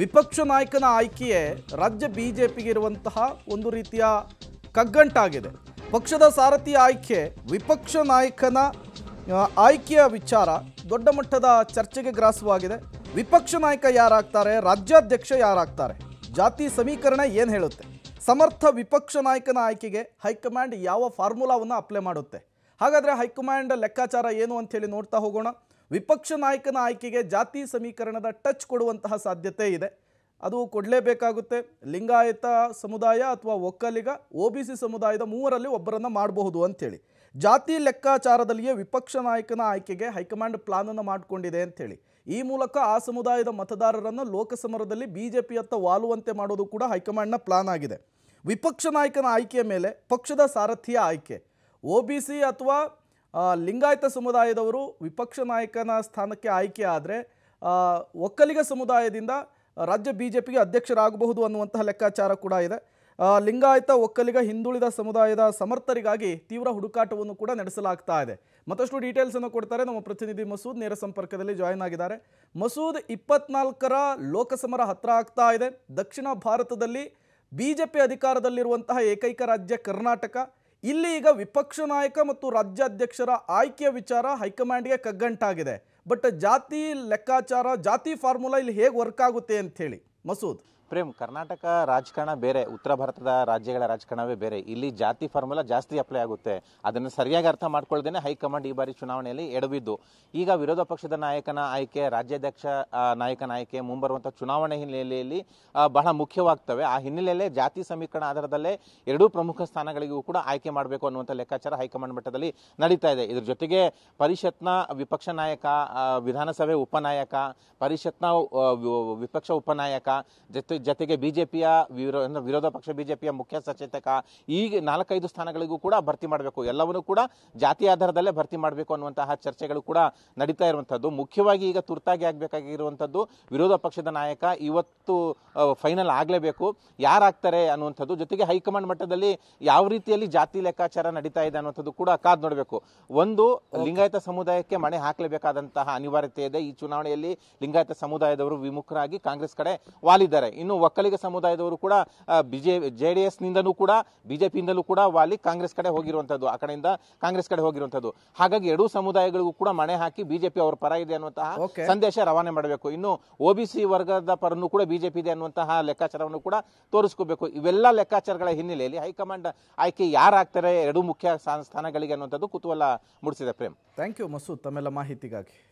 ವಿಪಕ್ಷ ನಾಯಕನ ಆಯ್ಕೆಯೇ ರಾಜ್ಯ ಬಿಜೆಪಿಗೆ ಇರುವಂತಹ ಒಂದು ರೀತಿಯ ಕಗ್ಗಂಟಾಗಿದೆ ಪಕ್ಷದ ಸಾರಥಿ ಆಯ್ಕೆ ವಿಪಕ್ಷ ನಾಯಕನ ಆಯ್ಕೆಯ ವಿಚಾರ ದೊಡ್ಡ ಮಟ್ಟದ ಚರ್ಚೆಗೆ ಗ್ರಾಸವಾಗಿದೆ ವಿಪಕ್ಷ ನಾಯಕ ಯಾರಾಗ್ತಾರೆ ರಾಜ್ಯಾಧ್ಯಕ್ಷ ಯಾರಾಗ್ತಾರೆ ಜಾತಿ ಸಮೀಕರಣ ಏನು ಹೇಳುತ್ತೆ ಸಮರ್ಥ ವಿಪಕ್ಷ ನಾಯಕನ ಆಯ್ಕೆಗೆ ಹೈಕಮಾಂಡ್ ಯಾವ ಫಾರ್ಮುಲಾವನ್ನು ಅಪ್ಲೈ ಮಾಡುತ್ತೆ ಹಾಗಾದರೆ ಹೈಕಮಾಂಡ್ ಲೆಕ್ಕಾಚಾರ ಏನು ಅಂತ ಹೇಳಿ ನೋಡ್ತಾ ಹೋಗೋಣ ವಿಪಕ್ಷ ನಾಯಕನ ಆಯ್ಕೆಗೆ ಜಾತಿ ಸಮೀಕರಣದ ಟಚ್ ಕೊಡುವಂತಹ ಸಾಧ್ಯತೆ ಇದೆ ಅದು ಕೊಡಲೇಬೇಕಾಗುತ್ತೆ ಲಿಂಗಾಯತ ಸಮುದಾಯ ಅಥವಾ ಒಕ್ಕಲಿಗ ಒ ಬಿ ಸಿ ಸಮುದಾಯದ ಮೂವರಲ್ಲಿ ಒಬ್ಬರನ್ನು ಮಾಡಬಹುದು ಅಂಥೇಳಿ ಜಾತಿ ಲೆಕ್ಕಾಚಾರದಲ್ಲಿಯೇ ವಿಪಕ್ಷ ನಾಯಕನ ಆಯ್ಕೆಗೆ ಹೈಕಮಾಂಡ್ ಪ್ಲಾನನ್ನು ಮಾಡಿಕೊಂಡಿದೆ ಅಂಥೇಳಿ ಈ ಮೂಲಕ ಆ ಸಮುದಾಯದ ಮತದಾರರನ್ನು ಲೋಕಸಮರದಲ್ಲಿ ಬಿ ಜೆ ಪಿಯತ್ತ ವಾಲುವಂತೆ ಮಾಡೋದು ಕೂಡ ಹೈಕಮಾಂಡ್ನ ಪ್ಲಾನ್ ಆಗಿದೆ ವಿಪಕ್ಷ ನಾಯಕನ ಆಯ್ಕೆಯ ಮೇಲೆ ಪಕ್ಷದ ಸಾರಥಿಯ ಆಯ್ಕೆ ಒ ಬಿ ಸಿ ಅಥವಾ ಲಿಂಗಾಯತ ಸಮುದಾಯದವರು ವಿಪಕ್ಷ ನಾಯಕನ ಸ್ಥಾನಕ್ಕೆ ಆಯ್ಕೆ ಆದರೆ ಒಕ್ಕಲಿಗ ಸಮುದಾಯದಿಂದ ರಾಜ್ಯ ಬಿ ಜೆ ಪಿಗೆ ಅಧ್ಯಕ್ಷರಾಗಬಹುದು ಅನ್ನುವಂತಹ ಲೆಕ್ಕಾಚಾರ ಕೂಡ ಇದೆ ಲಿಂಗಾಯತ ಒಕ್ಕಲಿಗ ಹಿಂದುಳಿದ ಸಮುದಾಯದ ಸಮರ್ಥರಿಗಾಗಿ ತೀವ್ರ ಹುಡುಕಾಟವನ್ನು ಕೂಡ ನಡೆಸಲಾಗ್ತಾ ಇದೆ ಮತ್ತಷ್ಟು ಡೀಟೇಲ್ಸನ್ನು ಕೊಡ್ತಾರೆ ನಮ್ಮ ಪ್ರತಿನಿಧಿ ಮಸೂದ್ ನೇರ ಸಂಪರ್ಕದಲ್ಲಿ ಜಾಯಿನ್ ಆಗಿದ್ದಾರೆ ಮಸೂದ್ ಇಪ್ಪತ್ನಾಲ್ಕರ ಲೋಕಸಮರ ಹತ್ರ ಆಗ್ತಾ ಇದೆ ದಕ್ಷಿಣ ಭಾರತದಲ್ಲಿ ಬಿ ಜೆ ಪಿ ಅಧಿಕಾರದಲ್ಲಿರುವಂತಹ ಏಕೈಕ ರಾಜ್ಯ ಕರ್ನಾಟಕ ಇಲ್ಲಿ ಈಗ ವಿಪಕ್ಷ ನಾಯಕ ಮತ್ತು ರಾಜ್ಯಾಧ್ಯಕ್ಷರ ಆಯ್ಕೆಯ ವಿಚಾರ ಹೈಕಮಾಂಡ್ಗೆ ಕಗ್ಗಂಟಾಗಿದೆ ಬಟ್ ಜಾತಿ ಲೆಕ್ಕಾಚಾರ ಜಾತಿ ಫಾರ್ಮುಲಾ ಇಲ್ಲಿ ಹೇಗೆ ವರ್ಕ್ ಆಗುತ್ತೆ ಅಂತ ಹೇಳಿ ಮಸೂದ್ ಪ್ರೇಮ್ ಕರ್ನಾಟಕ ರಾಜಕಾರಣ ಬೇರೆ ಉತ್ತರ ಭಾರತದ ರಾಜ್ಯಗಳ ರಾಜಕಾರಣವೇ ಬೇರೆ ಇಲ್ಲಿ ಜಾತಿ ಫಾರ್ಮುಲಾ ಜಾಸ್ತಿ ಅಪ್ಲೈ ಆಗುತ್ತೆ ಅದನ್ನು ಸರಿಯಾಗಿ ಅರ್ಥ ಮಾಡ್ಕೊಳ್ಳ್ದೇನೆ ಹೈಕಮಾಂಡ್ ಈ ಬಾರಿ ಚುನಾವಣೆಯಲ್ಲಿ ಎಡವಿದ್ದು ಈಗ ವಿರೋಧ ಪಕ್ಷದ ನಾಯಕನ ಆಯ್ಕೆ ರಾಜ್ಯಾಧ್ಯಕ್ಷ ನಾಯಕನ ಆಯ್ಕೆ ಮುಂಬರುವಂತಹ ಚುನಾವಣೆ ಹಿನ್ನೆಲೆಯಲ್ಲಿ ಬಹಳ ಮುಖ್ಯವಾಗ್ತವೆ ಆ ಹಿನ್ನೆಲೆಯಲ್ಲೇ ಜಾತಿ ಸಮೀಕರಣ ಆಧಾರದಲ್ಲೇ ಎರಡೂ ಪ್ರಮುಖ ಸ್ಥಾನಗಳಿಗೂ ಕೂಡ ಆಯ್ಕೆ ಮಾಡಬೇಕು ಅನ್ನುವಂಥ ಲೆಕ್ಕಾಚಾರ ಹೈಕಮಾಂಡ್ ಮಟ್ಟದಲ್ಲಿ ನಡೀತಾ ಇದೆ ಇದ್ರ ಜೊತೆಗೆ ಪರಿಷತ್ನ ವಿಪಕ್ಷ ನಾಯಕ ವಿಧಾನಸಭೆ ಉಪನಾಯಕ ಪರಿಷತ್ನ ವಿಪಕ್ಷ ಉಪನಾಯಕ ಜೊತೆ ಜತೆಗೆ ಬಿಜೆಪಿಯ ವಿರೋಧ ಪಕ್ಷ ಬಿಜೆಪಿಯ ಮುಖ್ಯ ಸಚೇತಕ ಈ ನಾಲ್ಕೈದು ಸ್ಥಾನಗಳಿಗೂ ಕೂಡ ಭರ್ತಿ ಮಾಡಬೇಕು ಎಲ್ಲವನ್ನೂ ಕೂಡ ಜಾತಿ ಆಧಾರದಲ್ಲೇ ಭರ್ತಿ ಮಾಡಬೇಕು ಅನ್ನುವಂತಹ ಚರ್ಚೆಗಳು ಕೂಡ ನಡೀತಾ ಇರುವಂತದ್ದು ಮುಖ್ಯವಾಗಿ ಈಗ ತುರ್ತಾಗಿ ಆಗಬೇಕಾಗಿರುವಂತದ್ದು ವಿರೋಧ ಪಕ್ಷದ ನಾಯಕ ಇವತ್ತು ಫೈನಲ್ ಆಗಲೇಬೇಕು ಯಾರಾಗ್ತಾರೆ ಅನ್ನುವಂಥದ್ದು ಜೊತೆಗೆ ಹೈಕಮಾಂಡ್ ಮಟ್ಟದಲ್ಲಿ ಯಾವ ರೀತಿಯಲ್ಲಿ ಜಾತಿ ಲೆಕ್ಕಾಚಾರ ನಡೀತಾ ಇದೆ ಅನ್ನುವಂಥದ್ದು ಕೂಡ ಕಾದ್ ನೋಡಬೇಕು ಒಂದು ಲಿಂಗಾಯತ ಸಮುದಾಯಕ್ಕೆ ಮಣೆ ಹಾಕಲೇಬೇಕಾದಂತಹ ಅನಿವಾರ್ಯತೆ ಇದೆ ಈ ಚುನಾವಣೆಯಲ್ಲಿ ಲಿಂಗಾಯತ ಸಮುದಾಯದವರು ವಿಮುಖರಾಗಿ ಕಾಂಗ್ರೆಸ್ ಕಡೆ ವಾಲಿದ್ದಾರೆ ಇನ್ನು ಇನ್ನು ಒಕ್ಕಲಿಗ ಸಮುದಾಯದವರು ಕೂಡ ಬಿಜೆ ಜೆ ಡಿ ಕೂಡ ಬಿಜೆಪಿಯಿಂದಲೂ ಕೂಡ ವಾಲಿ ಕಾಂಗ್ರೆಸ್ ಕಡೆ ಹೋಗಿರುವಂಥದ್ದು ಆ ಕಡೆಯಿಂದ ಕಾಂಗ್ರೆಸ್ ಕಡೆ ಹೋಗಿರುವಂಥದ್ದು ಹಾಗಾಗಿ ಎರಡೂ ಸಮುದಾಯಗಳಿಗೂ ಕೂಡ ಮಣೆ ಹಾಕಿ ಬಿಜೆಪಿ ಅವರ ಪರ ಇದೆ ಅನ್ನುವಂತಹ ಸಂದೇಶ ರವಾನೆ ಮಾಡಬೇಕು ಇನ್ನು ಒಬಿಸಿ ವರ್ಗದ ಪರನ್ನು ಕೂಡ ಬಿಜೆಪಿ ಇದೆ ಅನ್ನುವಂತಹ ಲೆಕ್ಕಾಚಾರವನ್ನು ಕೂಡ ತೋರಿಸ್ಕೋಬೇಕು ಇವೆಲ್ಲ ಲೆಕ್ಕಾಚಾರಗಳ ಹಿನ್ನೆಲೆಯಲ್ಲಿ ಹೈಕಮಾಂಡ್ ಆಯ್ಕೆ ಯಾರಾಗ್ತಾರೆ ಎರಡೂ ಮುಖ್ಯ ಸ್ಥಾನಗಳಿಗೆ ಅನ್ನುವಂಥದ್ದು ಕುತೂಹಲ ಮೂಡಿಸಿದೆ ಪ್ರೇಮ್ ಥ್ಯಾಂಕ್ ಯು ಮಸೂದ್ ತಮ್ಮೆಲ್ಲ ಮಾಹಿತಿಗಾಗಿ